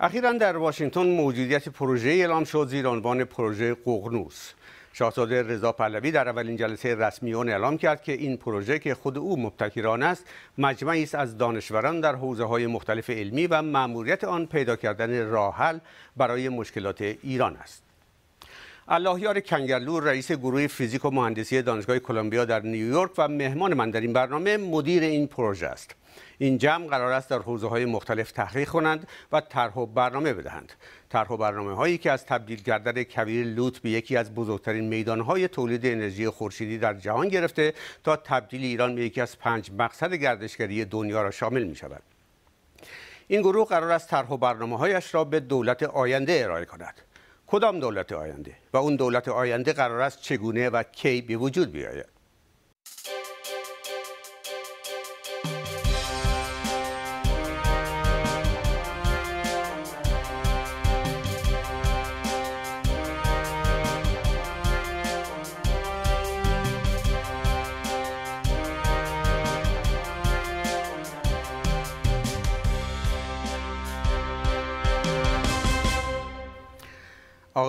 اخیرا در واشنگتن موجودیت پروژه اعلام شد زیر عنوان پروژه ققنوس شاهزاده رضا پهلوی در اولین جلسه رسمی آن اعلام کرد که این پروژه که خود او مبتکران است مجمعی است از دانشوران در حوزه های مختلف علمی و مأموریت آن پیدا کردن راحل برای مشکلات ایران است اللهیار کنگرلور رئیس گروه فیزیک و مهندسی دانشگاه کلمبیا در نیویورک و مهمان من در این برنامه مدیر این پروژه است این جمع قرار است در حوزه های مختلف تحقیق کنند و طرح و برنامه بدهند طرح و برنامه هایی که از تبدیل کردن کویر لوت به یکی از بزرگترین میدان های تولید انرژی خورشیدی در جهان گرفته تا تبدیل ایران به یکی از پنج مقصد گردشگری دنیا را شامل می شود این گروه قرار است طرح و برنامه هایش را به دولت آینده ارائه کند کدام دولت آینده و اون دولت آینده قرار است چگونه و کی به وجود بیاید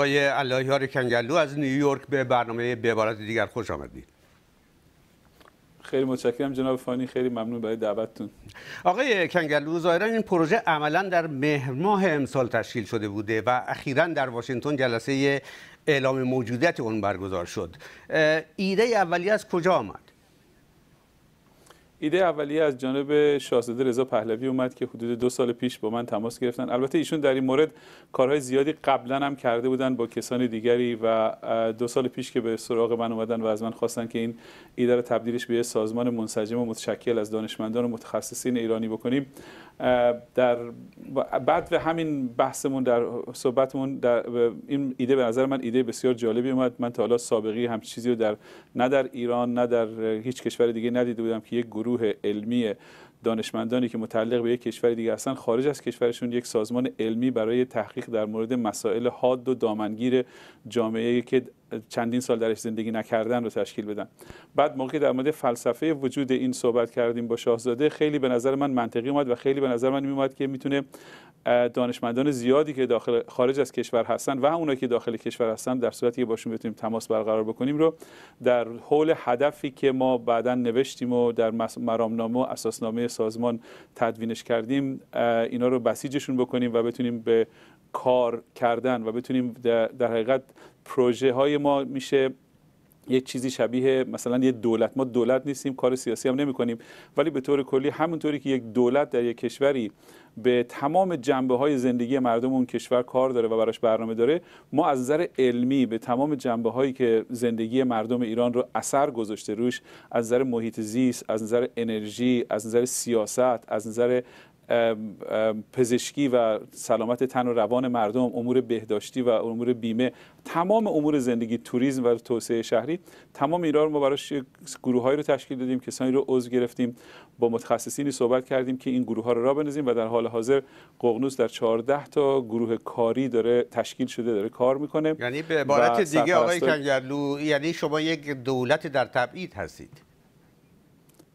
آقای هاری کنگلو از نیویورک به برنامه به دیگر خوش آمدید خیلی متشکرم جناب فانی خیلی ممنون برای دعوتتون آقای کنگلو ظاهرا این پروژه عملا در مهر ماه امسال تشکیل شده بوده و اخیرا در واشنگتن جلسه اعلام موجودیت اون برگزار شد ایده اولی از کجا آمد ایده اولیه از جانب شاهزاده رضا پهلوی اومد که حدود دو سال پیش با من تماس گرفتن البته ایشون در این مورد کارهای زیادی قبلا هم کرده بودن با کسان دیگری و دو سال پیش که به سراغ من اومدن و از من خواستن که این ایده رو تبدیلش به سازمان منسجم و متشکل از دانشمندان و متخصصین ایرانی بکنیم در بعد به همین بحثمون در صحبتمون در این ایده به نظر من ایده بسیار جالبی اومد من تا حالا سابقه هم چیزی رو در نه در ایران نه در هیچ کشور دیگه ندیده بودم که یک گروه علمی دانشمندانی که متعلق به یک کشور دیگه هستن خارج از کشورشون یک سازمان علمی برای تحقیق در مورد مسائل حاد و دامنگیر جامعه که چندین سال درش زندگی نکردن رو تشکیل بدن بعد موقع در مورد فلسفه وجود این صحبت کردیم با شاهزاده خیلی به نظر من منطقی اومد و خیلی به نظر من اومد که میتونه دانشمندان زیادی که داخل خارج از کشور هستن و اونایی که داخل کشور هستن در صورتی که باشون بتونیم تماس برقرار بکنیم رو در حول هدفی که ما بعدا نوشتیم و در مرامنامه و اساسنامه سازمان تدوینش کردیم اینا رو بسیجشون بکنیم و بتونیم به کار کردن و بتونیم در حقیقت پروژه های ما میشه یه چیزی شبیه مثلا یه دولت ما دولت نیستیم کار سیاسی هم نمی کنیم ولی به طور کلی همونطوری که یک دولت در یک کشوری به تمام جنبه های زندگی مردم اون کشور کار داره و براش برنامه داره ما از نظر علمی به تمام جنبه هایی که زندگی مردم ایران رو اثر گذاشته روش از نظر محیط زیست از نظر انرژی از نظر سیاست از نظر پزشکی و سلامت تن و روان مردم امور بهداشتی و امور بیمه تمام امور زندگی توریسم و توسعه شهری تمام ایران رو ما براش گروههایی رو تشکیل دادیم کسانی رو عضو گرفتیم با متخصصینی صحبت کردیم که این گروه ها رو را بنزیم و در حال حاضر ققنوس در 14 تا گروه کاری داره تشکیل شده داره کار میکنه یعنی به عبارت دیگه آقای کنگرلو یعنی شما یک دولت در تبعید هستید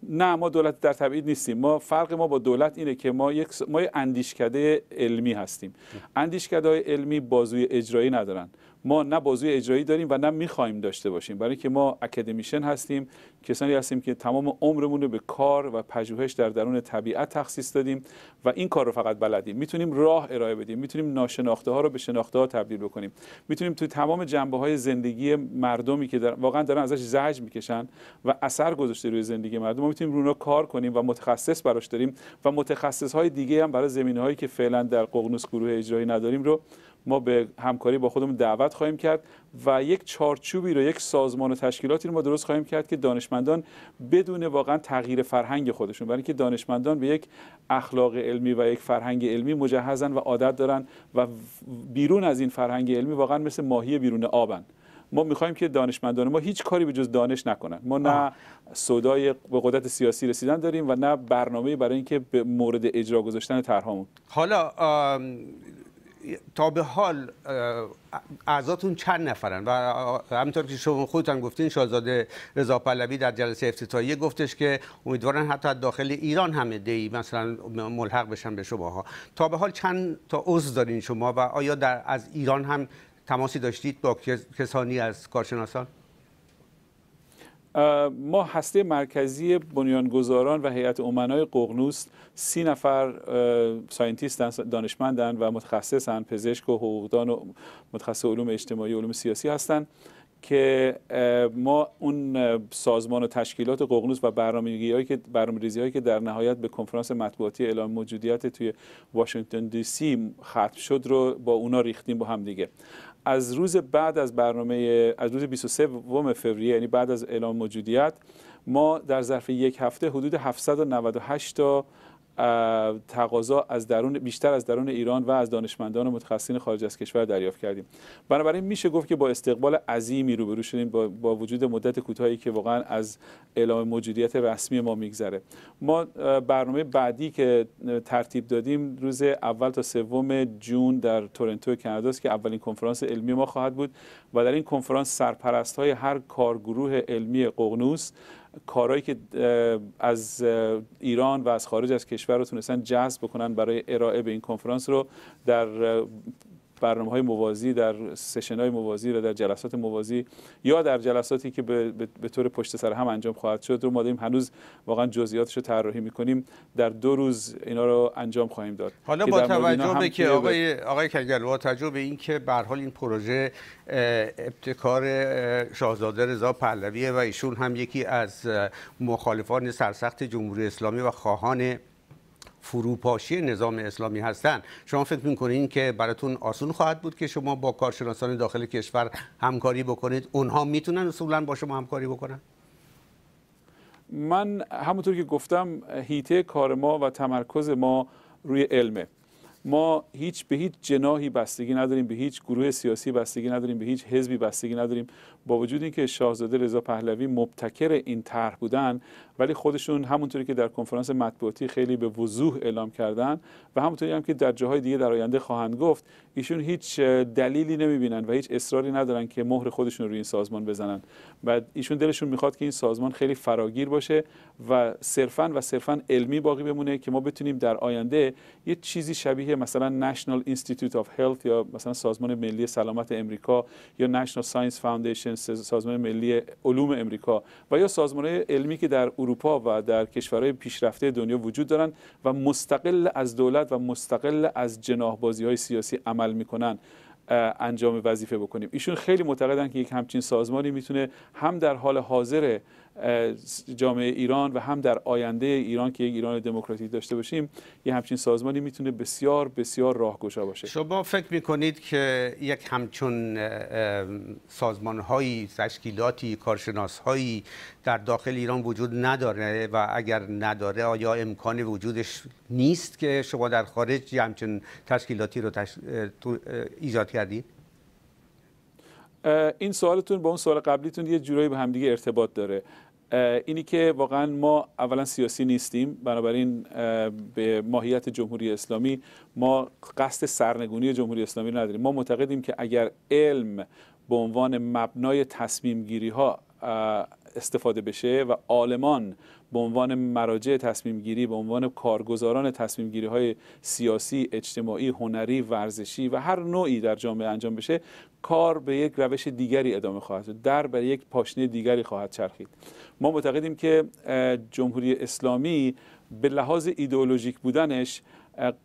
نه ما دولت در تبعید نیستیم ما فرق ما با دولت اینه که ما یک ما اندیشکده علمی هستیم اندیشکده های علمی بازوی اجرایی ندارن ما نه بازوی اجرایی داریم و نه میخواهیم داشته باشیم برای اینکه ما اکادمیشن هستیم کسانی هستیم که تمام عمرمون رو به کار و پژوهش در درون طبیعت تخصیص دادیم و این کار رو فقط بلدیم میتونیم راه ارائه بدیم میتونیم ناشناخته ها رو به شناخته ها تبدیل بکنیم میتونیم توی تمام جنبه های زندگی مردمی که در... واقعا دارن ازش زج میکشن و اثر گذاشته روی زندگی مردم ما میتونیم رونا کار کنیم و متخصص براش داریم و متخصص های دیگه هم برای زمینه هایی که فعلا در ققنوس گروه اجرایی نداریم رو ما به همکاری با خودمون دعوت خواهیم کرد و یک چارچوبی رو یک سازمان و تشکیلاتی رو ما درست خواهیم کرد که دانشمندان بدون واقعا تغییر فرهنگ خودشون برای اینکه دانشمندان به یک اخلاق علمی و یک فرهنگ علمی مجهزن و عادت دارن و بیرون از این فرهنگ علمی واقعا مثل ماهی بیرون آبن ما میخوایم که دانشمندان ما هیچ کاری به جز دانش نکنند ما نه صدای به قدرت سیاسی رسیدن داریم و نه برنامه برای اینکه به مورد اجرا گذاشتن طرحامون حالا تا به حال اعضاتون چند نفرن و همینطور که شما خودتان گفتین شاهزاده رضا پهلوی در جلسه افتتاحیه گفتش که امیدوارن حتی داخل ایران هم ای مثلا ملحق بشن به شماها تا به حال چند تا عضو دارین شما و آیا در از ایران هم تماسی داشتید با کسانی از کارشناسان ما هسته مرکزی بنیانگذاران و هیئت امنای ققنوس سی نفر ساینتیست دانشمندن و متخصصن پزشک و حقوقدان و متخصص علوم اجتماعی و علوم سیاسی هستند که ما اون سازمان و تشکیلات ققنوس و برنامه‌ریزی هایی که هایی که در نهایت به کنفرانس مطبوعاتی اعلام موجودیت توی واشنگتن دی سی ختم شد رو با اونا ریختیم با هم دیگه از روز بعد از برنامه از روز 23 فوریه یعنی بعد از اعلام موجودیت ما در ظرف یک هفته حدود 798 تا تقاضا از درون بیشتر از درون ایران و از دانشمندان و متخصصین خارج از کشور دریافت کردیم بنابراین میشه گفت که با استقبال عظیمی روبرو شدیم با, با وجود مدت کوتاهی که واقعا از اعلام موجودیت رسمی ما میگذره ما برنامه بعدی که ترتیب دادیم روز اول تا سوم جون در تورنتو کانادا است که اولین کنفرانس علمی ما خواهد بود و در این کنفرانس سرپرست های هر کارگروه علمی ققنوس کارهایی که از ایران و از خارج از کشور رو تونستن جذب بکنن برای ارائه به این کنفرانس رو در برنامه های موازی در سشن های موازی و در جلسات موازی یا در جلساتی که به طور پشت سر هم انجام خواهد شد رو ما داریم هنوز واقعا جزئیاتش رو طراحی میکنیم در دو روز اینا رو انجام خواهیم داد حالا با توجه به که آقای آقای کنگل با توجه به اینکه به حال این پروژه ابتکار شاهزاده رضا پهلوی و ایشون هم یکی از مخالفان سرسخت جمهوری اسلامی و خواهان فروپاشی نظام اسلامی هستند شما فکر میکنین که براتون آسون خواهد بود که شما با کارشناسان داخل کشور همکاری بکنید اونها میتونن اصولا با شما همکاری بکنن من همونطور که گفتم هیته کار ما و تمرکز ما روی علمه ما هیچ به هیچ جناهی بستگی نداریم به هیچ گروه سیاسی بستگی نداریم به هیچ حزبی بستگی نداریم با وجود اینکه شاهزاده رضا پهلوی مبتکر این طرح بودن ولی خودشون همونطوری که در کنفرانس مطبوعاتی خیلی به وضوح اعلام کردن و همونطوری هم که در جاهای دیگه در آینده خواهند گفت ایشون هیچ دلیلی نمیبینن و هیچ اصراری ندارن که مهر خودشون رو روی این سازمان بزنن و ایشون دلشون میخواد که این سازمان خیلی فراگیر باشه و صرفا و صرفا علمی باقی بمونه که ما بتونیم در آینده یه چیزی شبیه مثلا National Institute of Health یا مثلا سازمان ملی سلامت امریکا یا National Science Foundation سازمان ملی علوم امریکا و یا سازمان علمی که در اروپا و در کشورهای پیشرفته دنیا وجود دارن و مستقل از دولت و مستقل از جناهبازی های سیاسی عمل میکنن انجام وظیفه بکنیم ایشون خیلی معتقدن که یک همچین سازمانی میتونه هم در حال حاضر جامعه ایران و هم در آینده ایران که یک ایران دموکراتیک داشته باشیم یه همچین سازمانی میتونه بسیار بسیار راهگشا باشه شما فکر میکنید که یک همچون سازمانهایی تشکیلاتی کارشناس هایی در داخل ایران وجود نداره و اگر نداره آیا امکان وجودش نیست که شما در خارج همچون تشکیلاتی رو تش... ایجاد کردید این سوالتون با اون سوال قبلیتون یه جورایی به همدیگه ارتباط داره اینی که واقعا ما اولا سیاسی نیستیم بنابراین به ماهیت جمهوری اسلامی ما قصد سرنگونی جمهوری اسلامی نداریم ما معتقدیم که اگر علم به عنوان مبنای تصمیم گیری ها استفاده بشه و عالمان به عنوان مراجع تصمیم گیری به عنوان کارگزاران تصمیم های سیاسی اجتماعی هنری ورزشی و هر نوعی در جامعه انجام بشه کار به یک روش دیگری ادامه خواهد شد در برای یک پاشنه دیگری خواهد چرخید ما معتقدیم که جمهوری اسلامی به لحاظ ایدئولوژیک بودنش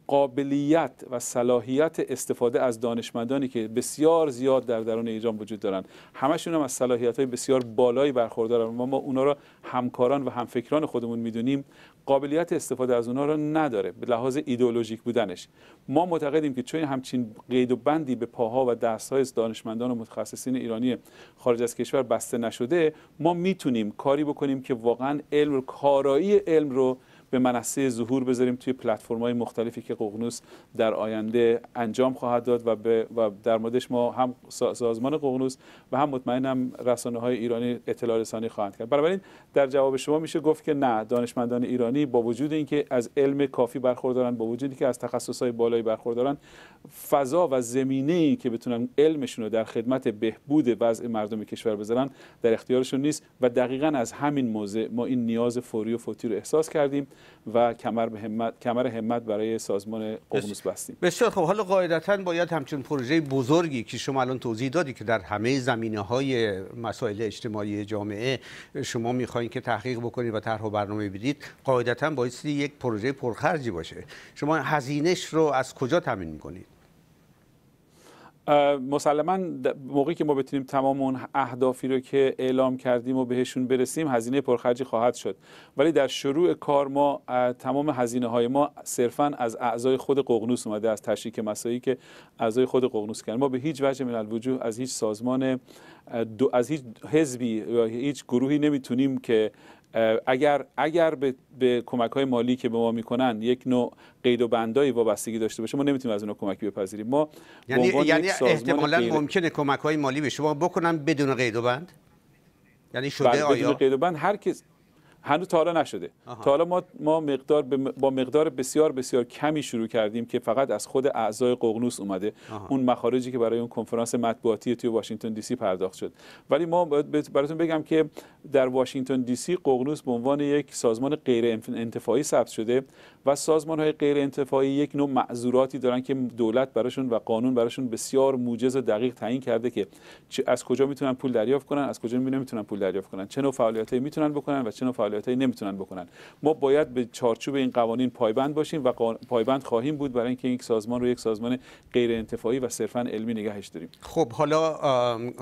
قابلیت و صلاحیت استفاده از دانشمندانی که بسیار زیاد در درون ایران وجود دارند همشون هم از صلاحیت های بسیار بالایی برخوردارن و ما اونا را همکاران و همفکران خودمون میدونیم قابلیت استفاده از اونا را نداره به لحاظ ایدئولوژیک بودنش ما معتقدیم که چون همچین قید و بندی به پاها و دستهای دانشمندان و متخصصین ایرانی خارج از کشور بسته نشده ما میتونیم کاری بکنیم که واقعا علم کارایی علم رو به منصه ظهور بذاریم توی پلتفرم های مختلفی که ققنوس در آینده انجام خواهد داد و, و در موردش ما هم سازمان ققنوس و هم مطمئنم رسانه های ایرانی اطلاع رسانی خواهند کرد بنابراین در جواب شما میشه گفت که نه دانشمندان ایرانی با وجود اینکه از علم کافی برخوردارن با وجودی که از تخصص های بالایی برخوردارن فضا و زمینه ای که بتونن علمشون رو در خدمت بهبود وضع مردم کشور بذارن در اختیارشون نیست و دقیقا از همین موضع ما این نیاز فوری و فوتی رو احساس کردیم و کمر به همت کمر همت برای سازمان ققنوس بستیم بسیار خب حالا قاعدتا باید همچون پروژه بزرگی که شما الان توضیح دادی که در همه زمینه های مسائل اجتماعی جامعه شما میخواین که تحقیق بکنید و طرح و برنامه بدید قاعدتا باید یک پروژه پرخرجی باشه شما هزینش رو از کجا تامین میکنید مسلما موقعی که ما بتونیم تمام اون اهدافی رو که اعلام کردیم و بهشون برسیم هزینه پرخرجی خواهد شد ولی در شروع کار ما تمام هزینه های ما صرفا از اعضای خود ققنوس اومده از تشریک مسایی که اعضای خود ققنوس کردن ما به هیچ وجه من الوجوه از هیچ سازمان از هیچ حزبی یا هیچ گروهی نمیتونیم که اگر اگر به, به کمک های مالی که به ما میکنن یک نوع قید و بندایی وابستگی داشته باشه ما نمیتونیم از اونها کمک بپذیریم ما یعنی یعنی احتمالا غیر... ممکنه کمک های مالی به شما بکنن بدون قید و بند یعنی شده بله، آیا بدون قید و بند هر کس هنوز تا حالا نشده آها. تا حالا ما, ما مقدار با مقدار بسیار بسیار کمی شروع کردیم که فقط از خود اعضای ققنوس اومده آها. اون مخارجی که برای اون کنفرانس مطبوعاتی توی واشنگتن دی سی پرداخت شد ولی ما براتون بگم که در واشنگتن دی سی ققنوس به عنوان یک سازمان غیر انتفاعی ثبت شده و سازمان های غیر انتفاعی یک نوع معذوراتی دارن که دولت براشون و قانون براشون بسیار موجز و دقیق تعیین کرده که از کجا میتونن پول دریافت کنن از کجا میتونن پول دریافت کنن چه نوع فعالیتایی میتونن بکنن و چه نوع نمیتونن بکنن ما باید به چارچوب این قوانین پایبند باشیم و پایبند خواهیم بود برای اینکه یک سازمان رو یک سازمان غیر انتفاعی و صرفا علمی نگهش داریم خب حالا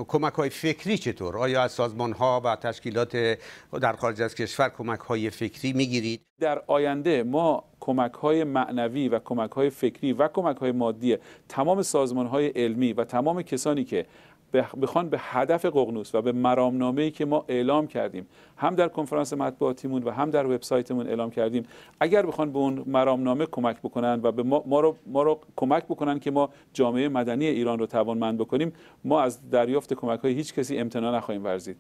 کمک های فکری چطور آیا از سازمان ها و تشکیلات در خارج از کشور کمک های فکری میگیرید در آینده ما کمک های معنوی و کمک های فکری و کمک های مادی تمام سازمان های علمی و تمام کسانی که بخوان به هدف ققنوس و به ای که ما اعلام کردیم هم در کنفرانس مطبوعاتیمون و هم در وبسایتمون اعلام کردیم اگر بخوان به اون مرامنامه کمک بکنن و به ما, ما, رو, ما رو کمک بکنن که ما جامعه مدنی ایران رو توانمند بکنیم ما از دریافت کمک های هیچ کسی امتنا نخواهیم ورزید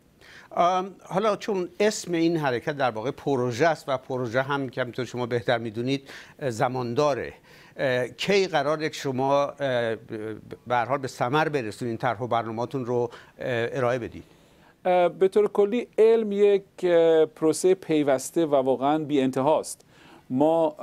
حالا چون اسم این حرکت در واقع پروژه است و پروژه هم که شما بهتر میدونید زمانداره کی قراره شما به حال به ثمر برسونید این طرح و برنامهتون رو ارائه بدید به طور کلی علم یک پروسه پیوسته و واقعا بی انتهاست ما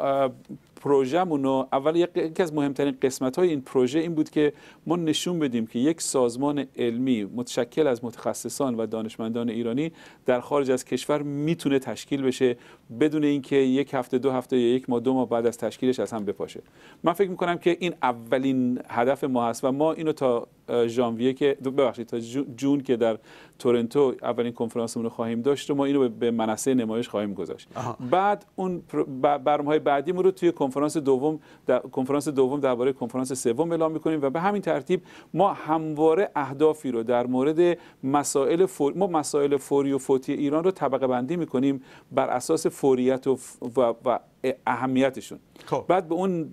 پروژه اول یکی از مهمترین قسمت های این پروژه این بود که ما نشون بدیم که یک سازمان علمی متشکل از متخصصان و دانشمندان ایرانی در خارج از کشور میتونه تشکیل بشه بدون اینکه یک هفته دو هفته یا یک ماه دو ماه بعد از تشکیلش از هم بپاشه من فکر میکنم که این اولین هدف ما هست و ما اینو تا ژانویه که ببخشید تا جون که در تورنتو اولین کنفرانسمون رو خواهیم داشت و ما اینو به منصه نمایش خواهیم گذاشت بعد اون برنامه‌های بعدی رو توی کنفرانس دوم در کنفرانس دوم درباره کنفرانس سوم اعلام می‌کنیم و به همین ترتیب ما همواره اهدافی رو در مورد مسائل ما مسائل فوری و فوتی ایران رو طبقه بندی می‌کنیم بر اساس فوریت و... و اهمیتشون خب. بعد به اون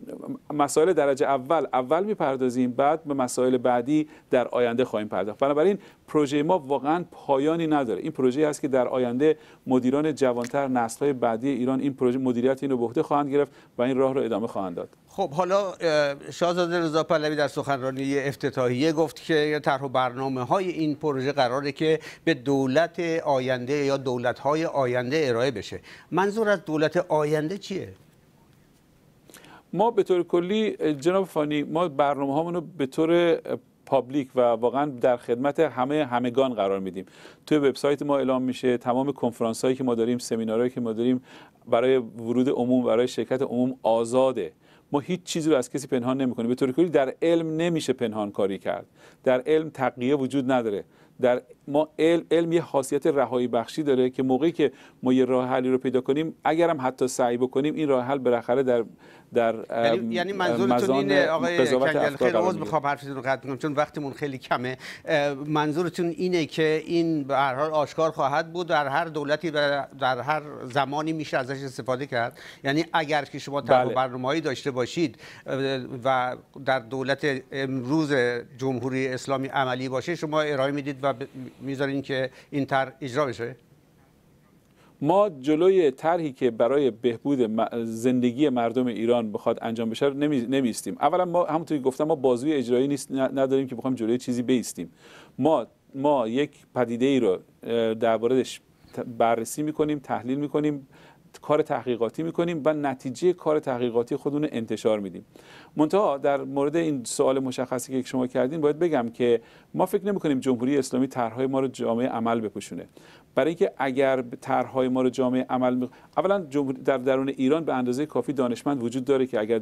مسائل درجه اول اول میپردازیم بعد به مسائل بعدی در آینده خواهیم پرداخت بنابراین پروژه ما واقعا پایانی نداره این پروژه هست که در آینده مدیران جوانتر نسلهای بعدی ایران این پروژه مدیریت این رو به عهده خواهند گرفت و این راه رو ادامه خواهند داد خب حالا شاهزاده رضا پهلوی در سخنرانی افتتاحیه گفت که طرح و برنامه های این پروژه قراره که به دولت آینده یا دولت های آینده ارائه بشه منظور از دولت آینده چیه ما به طور کلی جناب فانی ما برنامه هامون رو به طور پابلیک و واقعا در خدمت همه همگان قرار میدیم توی وبسایت ما اعلام میشه تمام کنفرانس هایی که ما داریم سمینارهایی که ما داریم برای ورود عموم برای شرکت عموم آزاده ما هیچ چیزی رو از کسی پنهان نمیکنیم به طور کلی در علم نمیشه پنهان کاری کرد در علم تقیه وجود نداره در ما علم, علم یه خاصیت رهایی بخشی داره که موقعی که ما یه راه حلی رو پیدا کنیم اگرم حتی سعی بکنیم این راه حل بالاخره در در یعنی, یعنی منظورتون اینه آقای کنگل خیلی عوض میخوام حرفتون رو قطع کنم چون وقتمون خیلی کمه منظورتون اینه که این به هر حال آشکار خواهد بود در هر دولتی و در هر زمانی میشه ازش استفاده کرد یعنی اگر که شما برنامه برنامه‌ای داشته باشید و در دولت امروز جمهوری اسلامی عملی باشه شما ارائه میدید و میذارین که این تر اجرا بشه ما جلوی طرحی که برای بهبود زندگی مردم ایران بخواد انجام بشه نمیستیم اولا ما همونطور که گفتم ما بازوی اجرایی نیست نداریم که بخوایم جلوی چیزی بیستیم ما ما یک پدیده ای رو در بررسی میکنیم تحلیل میکنیم کار تحقیقاتی میکنیم و نتیجه کار تحقیقاتی خودون انتشار میدیم منتها در مورد این سوال مشخصی که شما کردین باید بگم که ما فکر نمیکنیم جمهوری اسلامی طرحهای ما رو جامعه عمل بپوشونه برای اینکه اگر طرحهای ما رو جامعه عمل می... اولا در درون ایران به اندازه کافی دانشمند وجود داره که اگر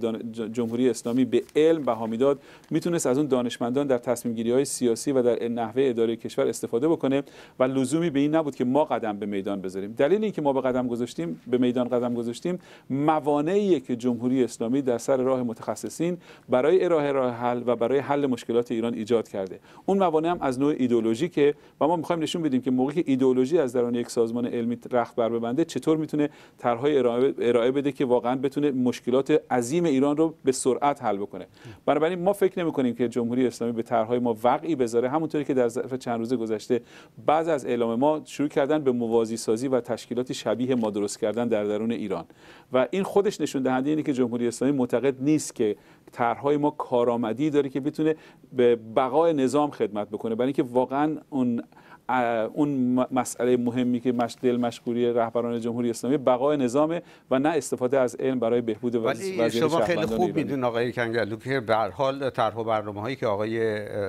جمهوری اسلامی به علم بها میداد میتونست از اون دانشمندان در تصمیم گیری های سیاسی و در نحوه اداره کشور استفاده بکنه و لزومی به این نبود که ما قدم به میدان بذاریم دلیل اینکه ما به قدم گذاشتیم به میدان قدم گذاشتیم موانعیه که جمهوری اسلامی در سر راه متخصصین برای ارائه راه حل و برای حل مشکلات ایران ایجاد کرده اون موانع هم از نوع ایدولوژی که ما میخوایم نشون بدیم که موقعی ایدئولوژی از درون یک سازمان علمی رخت بر ببنده چطور میتونه طرحهای ارائه بده که واقعا بتونه مشکلات عظیم ایران رو به سرعت حل بکنه بنابراین ما فکر نمیکنیم که جمهوری اسلامی به طرحهای ما وقعی بذاره همونطوری که در ظرف چند روز گذشته بعض از اعلام ما شروع کردن به موازی سازی و تشکیلاتی شبیه ما درست کردن در درون ایران و این خودش نشون دهنده اینه که جمهوری اسلامی معتقد نیست که طرحهای ما کارآمدی داره که بتونه به بقای نظام خدمت بکنه برای اینکه واقعا اون اون مسئله مهمی که دل مشغولی رهبران جمهوری اسلامی بقای نظام و نه استفاده از علم برای بهبود ولی شما خیلی خوب میدون آقای کنگلو که به حال طرح و برنامه هایی که آقای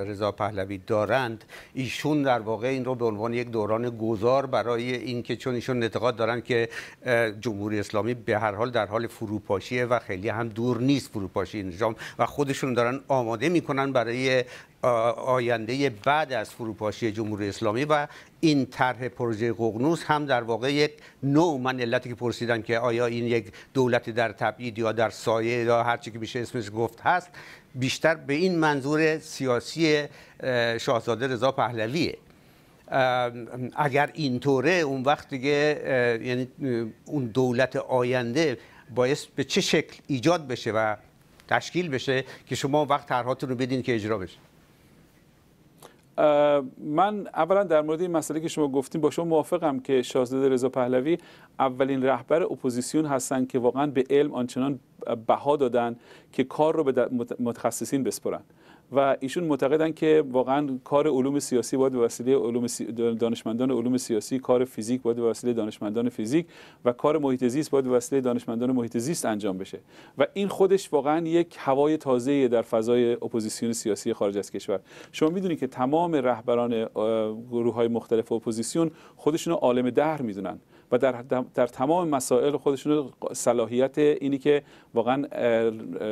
رضا پهلوی دارند ایشون در واقع این رو به عنوان یک دوران گذار برای اینکه چون ایشون اعتقاد دارن که جمهوری اسلامی به هر حال در حال فروپاشیه و خیلی هم دور نیست فروپاشی نظام و خودشون دارن آماده میکنن برای آینده بعد از فروپاشی جمهوری اسلامی و این طرح پروژه ققنوس هم در واقع یک نوع من علتی که پرسیدم که آیا این یک دولت در تبعید یا در سایه یا هر چی که میشه اسمش گفت هست بیشتر به این منظور سیاسی شاهزاده رضا پهلویه اگر اینطوره اون وقت دیگه یعنی اون دولت آینده باعث به چه شکل ایجاد بشه و تشکیل بشه که شما وقت طرحاتون رو بدین که اجرا بشه من اولا در مورد این مسئله که شما گفتیم با شما موافقم که شاهزاده رضا پهلوی اولین رهبر اپوزیسیون هستند که واقعا به علم آنچنان بها دادن که کار رو به متخصصین بسپرند و ایشون معتقدن که واقعا کار علوم سیاسی باید به وسیله علوم دانشمندان علوم سیاسی کار فیزیک باید به وسیله دانشمندان فیزیک و کار محیط زیست باید به وسیله دانشمندان محیط زیست انجام بشه و این خودش واقعا یک هوای تازه در فضای اپوزیسیون سیاسی خارج از کشور شما میدونید که تمام رهبران گروه های مختلف اپوزیسیون خودشون عالم دهر میدونن و در, در تمام مسائل خودشون صلاحیت اینی که واقعا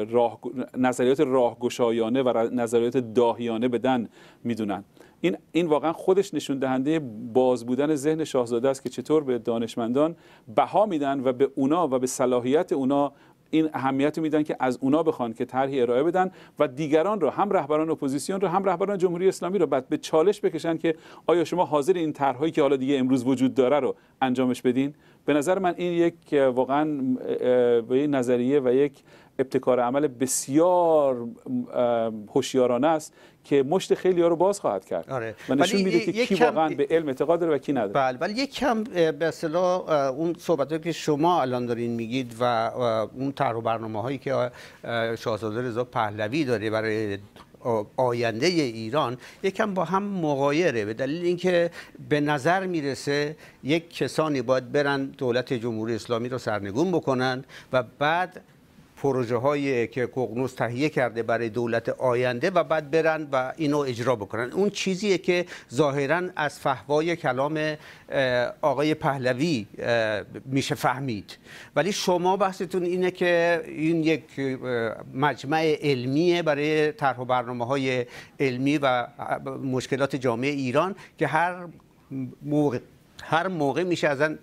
راه، نظریات راهگشایانه و نظریات داهیانه بدن میدونن این این واقعا خودش نشون دهنده باز بودن ذهن شاهزاده است که چطور به دانشمندان بها میدن و به اونا و به صلاحیت اونا این اهمیت میدن که از اونا بخوان که طرحی ارائه بدن و دیگران رو هم رهبران اپوزیسیون رو هم رهبران جمهوری اسلامی رو بعد به چالش بکشن که آیا شما حاضر این طرحهایی که حالا دیگه امروز وجود داره رو انجامش بدین به نظر من این یک واقعا به نظریه و یک ابتکار عمل بسیار هوشیارانه است که مشت خیلی ها رو باز خواهد کرد آره. و نشون میده که کی واقعا به علم اعتقاد داره و کی نداره بله ولی یک کم به اصطلاح اون صحبت که شما الان دارین میگید و اون طرح و برنامه هایی که شاهزاده رضا پهلوی داره برای آینده ایران یکم با هم مغایره به دلیل اینکه به نظر میرسه یک کسانی باید برن دولت جمهوری اسلامی رو سرنگون بکنن و بعد پروژه هایی که ققنوس تهیه کرده برای دولت آینده و بعد برن و اینو اجرا بکنن اون چیزیه که ظاهرا از فهوای کلام آقای پهلوی میشه فهمید ولی شما بحثتون اینه که این یک مجمع علمیه برای طرح و برنامه های علمی و مشکلات جامعه ایران که هر موقع هر موقع میشه ازن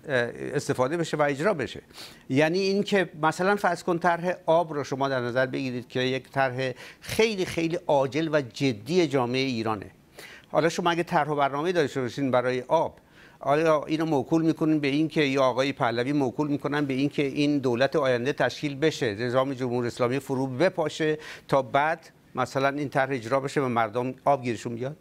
استفاده بشه و اجرا بشه یعنی اینکه مثلا فرض کن طرح آب رو شما در نظر بگیرید که یک طرح خیلی خیلی عاجل و جدی جامعه ایرانه حالا شما اگه طرح و برنامه داشته باشین برای آب آیا اینو موکول میکنین به اینکه یا آقای پهلوی موکول میکنن به اینکه این دولت آینده تشکیل بشه نظام جمهوری اسلامی فرو بپاشه تا بعد مثلا این طرح اجرا بشه و مردم آب گیرشون بیاد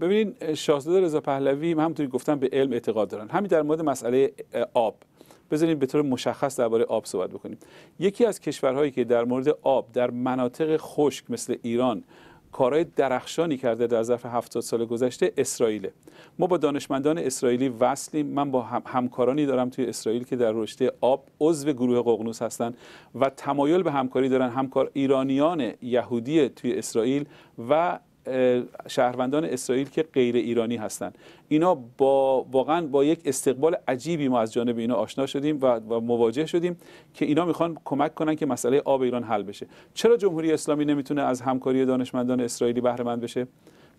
ببینید شاهزاده رضا پهلوی همونطوری گفتم به علم اعتقاد دارن همین در مورد مسئله آب بذارید به طور مشخص درباره آب صحبت بکنیم یکی از کشورهایی که در مورد آب در مناطق خشک مثل ایران کارهای درخشانی کرده در ظرف 70 سال گذشته اسرائیل ما با دانشمندان اسرائیلی وصلیم من با همکارانی دارم توی اسرائیل که در رشته آب عضو گروه ققنوس هستن و تمایل به همکاری دارن همکار ایرانیان یهودی توی اسرائیل و شهروندان اسرائیل که غیر ایرانی هستند اینا با واقعا با یک استقبال عجیبی ما از جانب اینا آشنا شدیم و, مواجه شدیم که اینا میخوان کمک کنن که مسئله آب ایران حل بشه چرا جمهوری اسلامی نمیتونه از همکاری دانشمندان اسرائیلی بهره مند بشه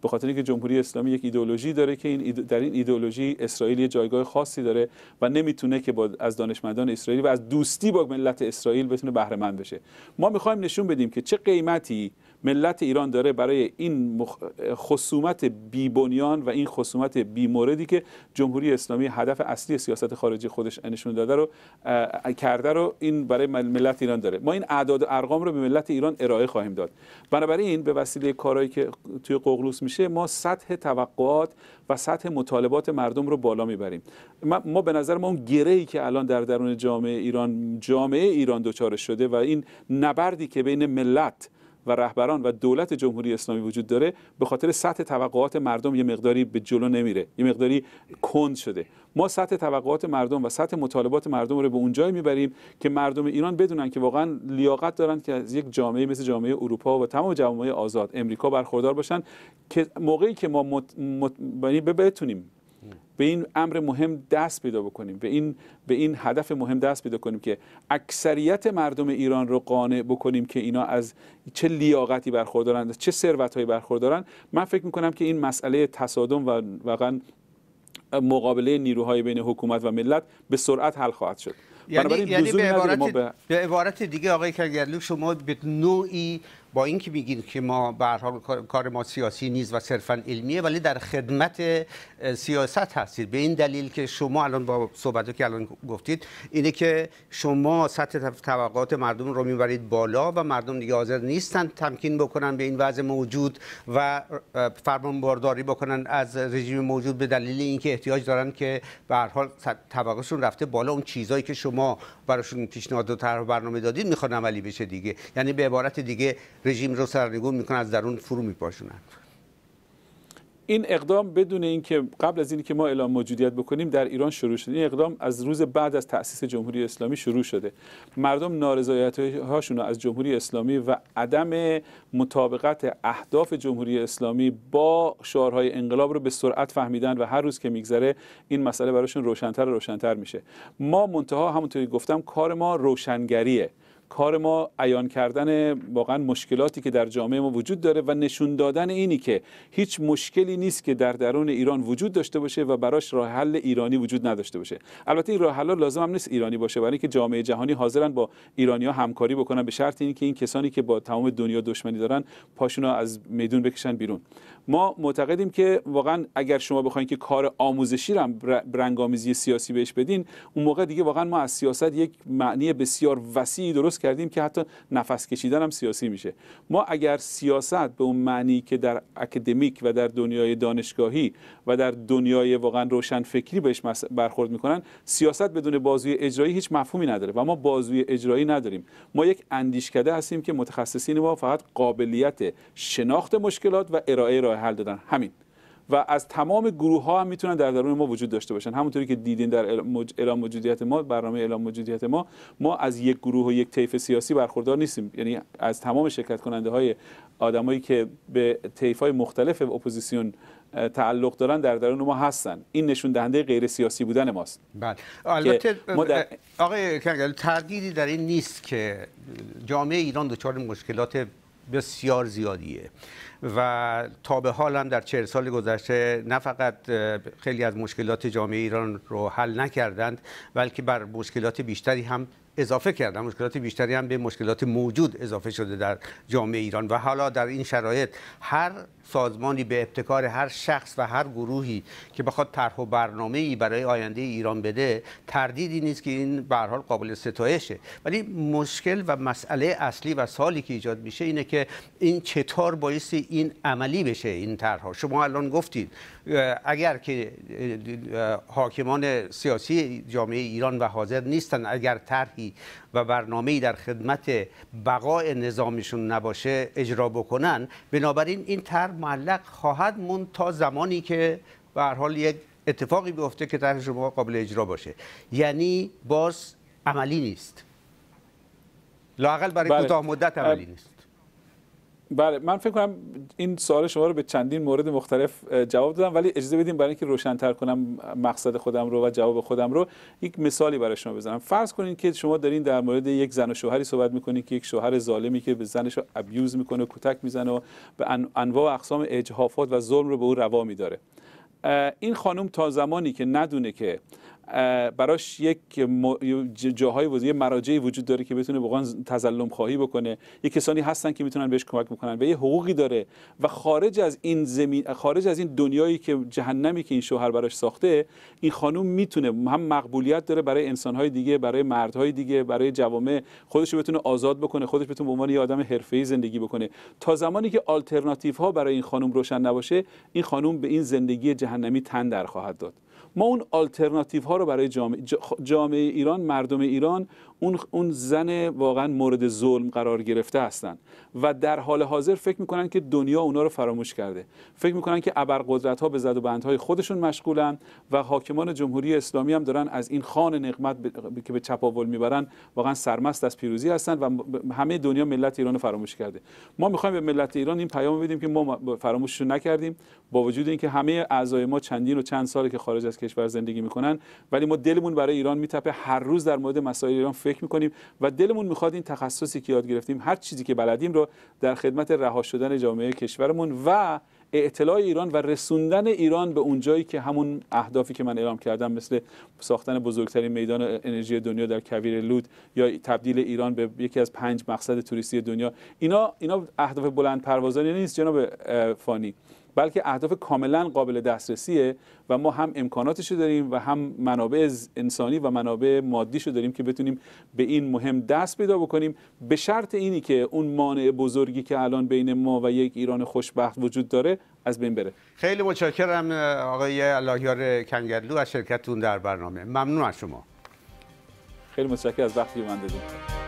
به خاطر اینکه جمهوری اسلامی یک ایدئولوژی داره که این در این ایدئولوژی اسرائیل یه جایگاه خاصی داره و نمیتونه که با از دانشمندان اسرائیلی و از دوستی با ملت اسرائیل بتونه بهره مند بشه ما میخوایم نشون بدیم که چه قیمتی ملت ایران داره برای این خصومت بی بنیان و این خصومت بی موردی که جمهوری اسلامی هدف اصلی سیاست خارجی خودش نشون داده رو کرده رو این برای ملت ایران داره ما این اعداد و ارقام رو به ملت ایران ارائه خواهیم داد بنابراین به وسیله کارهایی که توی قغلوس میشه ما سطح توقعات و سطح مطالبات مردم رو بالا میبریم ما به نظر ما اون ای که الان در درون جامعه ایران جامعه ایران دچار شده و این نبردی که بین ملت و رهبران و دولت جمهوری اسلامی وجود داره به خاطر سطح توقعات مردم یه مقداری به جلو نمیره یه مقداری کند شده ما سطح توقعات مردم و سطح مطالبات مردم رو به اونجا میبریم که مردم ایران بدونن که واقعا لیاقت دارن که از یک جامعه مثل جامعه اروپا و تمام جامعه آزاد امریکا برخوردار باشن که موقعی که ما مت... مت... یعنی بتونیم به این امر مهم دست پیدا بکنیم به این به این هدف مهم دست پیدا کنیم که اکثریت مردم ایران رو قانع بکنیم که اینا از چه لیاقتی برخوردارند چه ثروتهایی برخوردارند من فکر میکنم که این مسئله تصادم و واقعا مقابله نیروهای بین حکومت و ملت به سرعت حل خواهد شد یعنی, یعنی به, عبارت عبارت دیگه آقای کرگرلو شما به نوعی با اینکه میگید که ما به کار ما سیاسی نیست و صرفا علمیه ولی در خدمت سیاست هستید به این دلیل که شما الان با صحبتی که الان گفتید اینه که شما سطح توقعات مردم رو میبرید بالا و مردم دیگه حاضر نیستن تمکین بکنن به این وضع موجود و فرمان بارداری بکنن از رژیم موجود به دلیل اینکه احتیاج دارن که به هر حال طبقهشون رفته بالا اون چیزایی که شما براشون پیشنهاد و طرح برنامه دادید میخوان عملی بشه دیگه یعنی به عبارت دیگه رژیم رو سرنگون میکنن از درون فرو میپاشونن این اقدام بدون اینکه قبل از اینکه ما اعلام موجودیت بکنیم در ایران شروع شده این اقدام از روز بعد از تاسیس جمهوری اسلامی شروع شده مردم نارضایت هاشون از جمهوری اسلامی و عدم مطابقت اهداف جمهوری اسلامی با شعارهای انقلاب رو به سرعت فهمیدن و هر روز که میگذره این مسئله براشون روشنتر و روشنتر میشه ما منتها همونطوری گفتم کار ما روشنگریه کار ما عیان کردن واقعا مشکلاتی که در جامعه ما وجود داره و نشون دادن اینی که هیچ مشکلی نیست که در درون ایران وجود داشته باشه و براش راه حل ایرانی وجود نداشته باشه البته این راه حل لازم هم نیست ایرانی باشه برای اینکه جامعه جهانی حاضرن با ایرانیا همکاری بکنن به شرط اینکه این کسانی که با تمام دنیا دشمنی دارن پاشونا از میدون بکشن بیرون ما معتقدیم که واقعا اگر شما بخواید که کار آموزشی را برنگامیزی سیاسی بهش بدین اون موقع دیگه واقعا ما از سیاست یک معنی بسیار وسیعی درست کردیم که حتی نفس کشیدن هم سیاسی میشه ما اگر سیاست به اون معنی که در اکادمیک و در دنیای دانشگاهی و در دنیای واقعا روشن فکری بهش برخورد میکنن سیاست بدون بازوی اجرایی هیچ مفهومی نداره و ما بازوی اجرایی نداریم ما یک اندیشکده هستیم که متخصصین ما فقط قابلیت شناخت مشکلات و ارائه حل دادن همین و از تمام گروه ها هم میتونن در درون ما وجود داشته باشن همونطوری که دیدین در اعلام موجودیت ما برنامه اعلام موجودیت ما ما از یک گروه و یک طیف سیاسی برخوردار نیستیم یعنی از تمام شرکت کننده های آدمایی که به طیف های مختلف اپوزیسیون تعلق دارن در درون ما هستن این نشون دهنده غیر سیاسی بودن ماست بله البته در... آقای تردیدی در این نیست که جامعه ایران دچار مشکلات بسیار زیادیه و تا به حال هم در چهل سال گذشته نه فقط خیلی از مشکلات جامعه ایران رو حل نکردند بلکه بر مشکلات بیشتری هم اضافه کردن مشکلات بیشتری هم به مشکلات موجود اضافه شده در جامعه ایران و حالا در این شرایط هر سازمانی به ابتکار هر شخص و هر گروهی که بخواد طرح و برنامه ای برای آینده ایران بده تردیدی نیست که این به حال قابل ستایشه ولی مشکل و مسئله اصلی و سالی که ایجاد میشه اینه که این چطور بایستی این عملی بشه این طرحها شما الان گفتید اگر که حاکمان سیاسی جامعه ایران و حاضر نیستن اگر طرحی و برنامه در خدمت بقای نظامشون نباشه اجرا بکنن بنابراین این تر معلق خواهد مون تا زمانی که به هر حال یک اتفاقی بیفته که طرح شما قابل اجرا باشه یعنی باز عملی نیست لاقل برای بله. کوتاه مدت عملی نیست بله من فکر کنم این سوال شما رو به چندین مورد مختلف جواب دادم ولی اجازه بدیم برای اینکه روشنتر کنم مقصد خودم رو و جواب خودم رو یک مثالی برای شما بزنم فرض کنید که شما دارین در مورد یک زن و شوهری صحبت میکنین که یک شوهر ظالمی که به زنش ابیوز میکنه و کتک میزنه و به انواع و اقسام اجهافات و ظلم رو به او روا میداره این خانم تا زمانی که ندونه که براش یک جاهای مراجعی وجود داره که بتونه واقعا تظلم خواهی بکنه یک کسانی هستن که میتونن بهش کمک بکنن و یه حقوقی داره و خارج از این زمین خارج از این دنیایی که جهنمی که این شوهر براش ساخته این خانم میتونه هم مقبولیت داره برای انسانهای دیگه برای مردهای دیگه برای جوامع خودش بتونه آزاد بکنه خودش بتونه به عنوان یه آدم حرفه‌ای زندگی بکنه تا زمانی که ها برای این خانم روشن نباشه این خانم به این زندگی جهنمی تن در خواهد داد ما اون آلترناتیو ها رو برای جامعه, جامعه ایران مردم ایران اون اون زن واقعا مورد ظلم قرار گرفته هستند و در حال حاضر فکر میکنن که دنیا اونا رو فراموش کرده فکر میکنن که ابرقدرت ها به زد و بندهای خودشون مشغولن و حاکمان جمهوری اسلامی هم دارن از این خان نقمت که به چپاول میبرن واقعا سرمست از پیروزی هستن و همه دنیا ملت ایران رو فراموش کرده ما میخوایم به ملت ایران این پیام بدیم که ما فراموشش نکردیم با وجود اینکه همه اعضای ما چندین و چند سالی که خارج از کشور زندگی میکنن ولی ما دلمون برای ایران میتپه هر روز در مورد مسائل ایران فکر میکنیم و دلمون میخواد این تخصصی که یاد گرفتیم هر چیزی که بلدیم رو در خدمت رها شدن جامعه کشورمون و اطلاع ایران و رسوندن ایران به اونجایی که همون اهدافی که من اعلام کردم مثل ساختن بزرگترین میدان انرژی دنیا در کویر لود یا تبدیل ایران به یکی از پنج مقصد توریستی دنیا اینا اینا اهداف بلند پروازانی نیست جناب فانی بلکه اهداف کاملا قابل دسترسیه و ما هم امکاناتش رو داریم و هم منابع انسانی و منابع مادیش رو داریم که بتونیم به این مهم دست پیدا بکنیم به شرط اینی که اون مانع بزرگی که الان بین ما و یک ایران خوشبخت وجود داره از بین بره خیلی متشکرم آقای الهیار کنگرلو از شرکتتون در برنامه ممنون از شما خیلی متشکرم از وقتی من